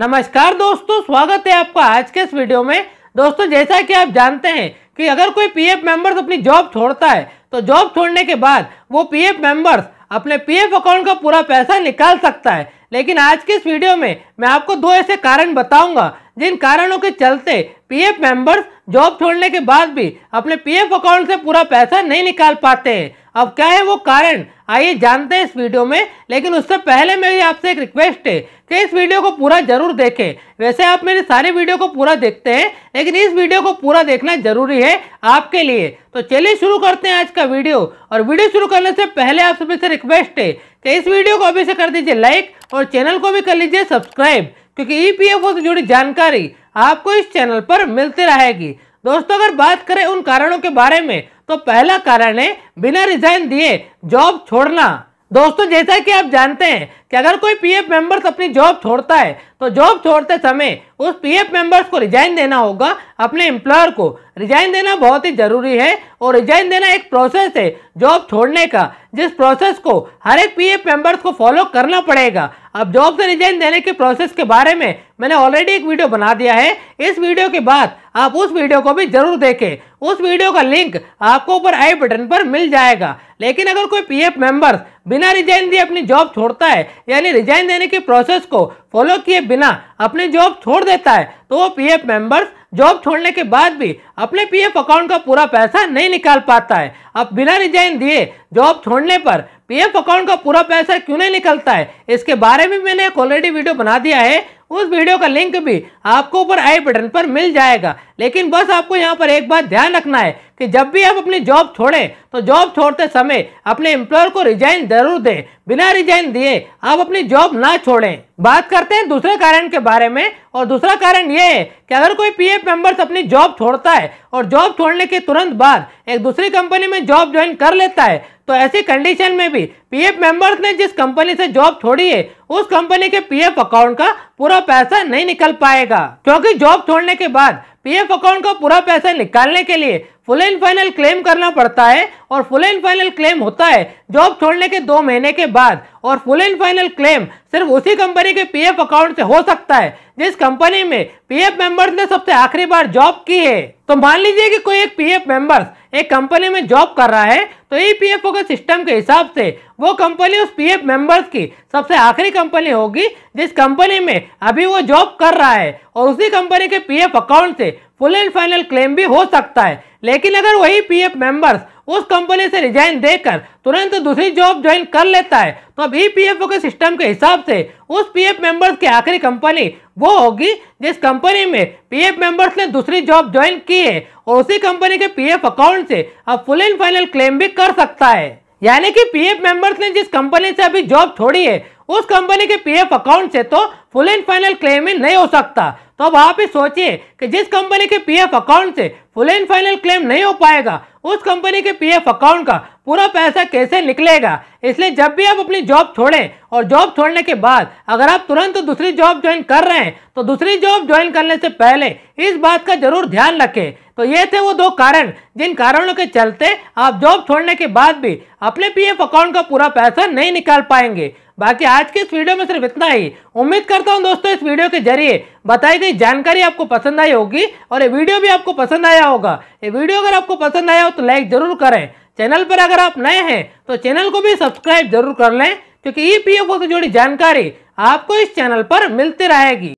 नमस्कार दोस्तों स्वागत है आपका आज के इस वीडियो में दोस्तों जैसा कि आप जानते हैं कि अगर कोई पीएफ मेंबर्स अपनी जॉब छोड़ता है तो जॉब छोड़ने के बाद वो पीएफ मेंबर्स अपने पीएफ अकाउंट का पूरा पैसा निकाल सकता है लेकिन आज के इस वीडियो में मैं आपको दो ऐसे कारण बताऊंगा जिन कारणों के चलते पी मेंबर्स जॉब छोड़ने के बाद भी अपने पी अकाउंट से पूरा पैसा नहीं निकाल पाते हैं अब क्या है वो कारण आइए जानते हैं इस वीडियो में लेकिन उससे पहले मेरी आपसे एक रिक्वेस्ट है कि इस वीडियो को पूरा जरूर देखें वैसे आप मेरे सारे वीडियो को पूरा देखते हैं लेकिन इस वीडियो को पूरा देखना जरूरी है आपके लिए तो चलिए शुरू करते हैं आज का वीडियो और वीडियो शुरू करने से पहले आप सभी से रिक्वेस्ट है कि इस वीडियो को अभी से कर दीजिए लाइक और चैनल को भी कर लीजिए सब्सक्राइब क्योंकि ई e से जुड़ी जानकारी आपको इस चैनल पर मिलती रहेगी दोस्तों अगर बात करें उन कारणों के बारे में तो पहला कारण है बिना रिजाइन दिए जॉब छोड़ना दोस्तों जैसा कि आप जानते हैं कि अगर कोई पीएफ मेंबर्स अपनी जॉब छोड़ता है तो जॉब छोड़ते समय उस पीएफ मेंबर्स को रिजाइन देना होगा अपने एम्प्लॉयर को रिजाइन देना बहुत ही ज़रूरी है और रिजाइन देना एक प्रोसेस है जॉब छोड़ने का जिस प्रोसेस को हर एक पीएफ मेंबर्स को फॉलो करना पड़ेगा अब जॉब से रिजाइन देने के प्रोसेस के बारे में मैंने ऑलरेडी एक वीडियो बना दिया है इस वीडियो के बाद आप उस वीडियो को भी जरूर देखें उस वीडियो का लिंक आपको ऊपर आई बटन पर मिल जाएगा लेकिन अगर कोई पीएफ मेंबर्स बिना रिजाइन दिए अपनी जॉब छोड़ता है यानी रिजाइन देने के प्रोसेस को फॉलो किए बिना अपने जॉब छोड़ देता है तो वो पीएफ मेंबर्स जॉब छोड़ने के बाद भी अपने पीएफ अकाउंट का पूरा पैसा नहीं निकाल पाता है अब बिना रिजाइन दिए जॉब छोड़ने पर पीएफ अकाउंट का पूरा पैसा क्यों नहीं निकलता है इसके बारे में मैंने एक ऑलरेडी वीडियो बना दिया है उस वीडियो का लिंक भी आपको ऊपर आई बटन पर मिल जाएगा लेकिन बस आपको यहाँ पर एक बात ध्यान रखना है कि जब भी आप अपनी जॉब छोड़ें तो जॉब छोड़ते समय अपने एम्प्लॉयर को रिजाइन जरूर दें बिना रिजाइन दिए आप अपनी जॉब ना छोड़ें बात करते हैं दूसरे कारण के बारे में और दूसरा कारण ये है कि अगर कोई पीएफ मेंबर्स अपनी जॉब छोड़ता है और जॉब छोड़ने के तुरंत बाद एक दूसरी कंपनी में जॉब ज्वाइन कर लेता है तो ऐसी कंडीशन में भी पीएफ मेंबर्स ने जिस कंपनी से जॉब छोड़ी है उस कंपनी के पीएफ अकाउंट का पूरा पैसा नहीं निकल पाएगा क्योंकि जॉब छोड़ने के बाद पीएफ अकाउंट का पूरा पैसा निकालने के लिए फुल एंड फाइनल क्लेम करना पड़ता है और फुल एंड फाइनल क्लेम होता है जॉब छोड़ने के दो महीने के बाद और फुल एंड फाइनल क्लेम सिर्फ उसी कंपनी के पीएफ अकाउंट से हो सकता है जिस कंपनी में पीएफ मेंबर्स ने सबसे आखिरी बार जॉब की है तो मान लीजिए कि कोई एक पीएफ मेंबर्स एक कंपनी में जॉब कर रहा है तो ई पी सिस्टम के हिसाब से वो कंपनी उस पीएफ मेंबर्स की सबसे आखिरी कंपनी होगी जिस कंपनी में अभी वो जॉब कर रहा है और उसी कंपनी के पीएफ अकाउंट से फुल एंड फाइनल क्लेम भी हो सकता है लेकिन अगर वही पीएफ मेंबर्स उस कंपनी से रिजाइन देकर तुरंत दूसरी जॉब ज्वाइन कर लेता है तो अब ई के सिस्टम के हिसाब से उस पीएफ मेंबर्स की आखिरी कंपनी वो होगी जिस कंपनी में पीएफ मेंबर्स ने दूसरी जॉब ज्वाइन की है और उसी कंपनी के पीएफ अकाउंट से अब फुल एंड फाइनल क्लेम भी कर सकता है यानी कि पीएफ मेंबर्स ने जिस कंपनी से अभी जॉब छोड़ी है उस कंपनी के पीएफ अकाउंट से तो फुल एंड फाइनल क्लेम ही नहीं हो सकता तो अब आप ही सोचिए कि जिस कंपनी के पीएफ अकाउंट से फुल एंड फाइनल क्लेम नहीं हो पाएगा उस कंपनी के पीएफ अकाउंट का पूरा पैसा कैसे निकलेगा इसलिए जब भी आप अपनी जॉब छोड़ें और जॉब छोड़ने के बाद अगर आप तुरंत दूसरी जॉब ज्वाइन कर रहे हैं तो दूसरी जॉब ज्वाइन करने से पहले इस बात का जरूर ध्यान रखें तो ये थे वो दो कारण जिन कारणों के चलते आप जॉब छोड़ने के बाद भी अपने पीएफ अकाउंट का पूरा पैसा नहीं निकाल पाएंगे बाकी आज के इस वीडियो में सिर्फ इतना ही उम्मीद करता हूँ दोस्तों इस वीडियो के जरिए बताई गई जानकारी आपको पसंद आई होगी और ये वीडियो भी आपको पसंद आया होगा ये वीडियो अगर आपको पसंद आया हो तो लाइक जरूर करें चैनल पर अगर आप नए हैं तो चैनल को भी सब्सक्राइब जरूर कर लें क्योंकि ई पी से जुड़ी जानकारी आपको इस चैनल पर मिलती रहेगी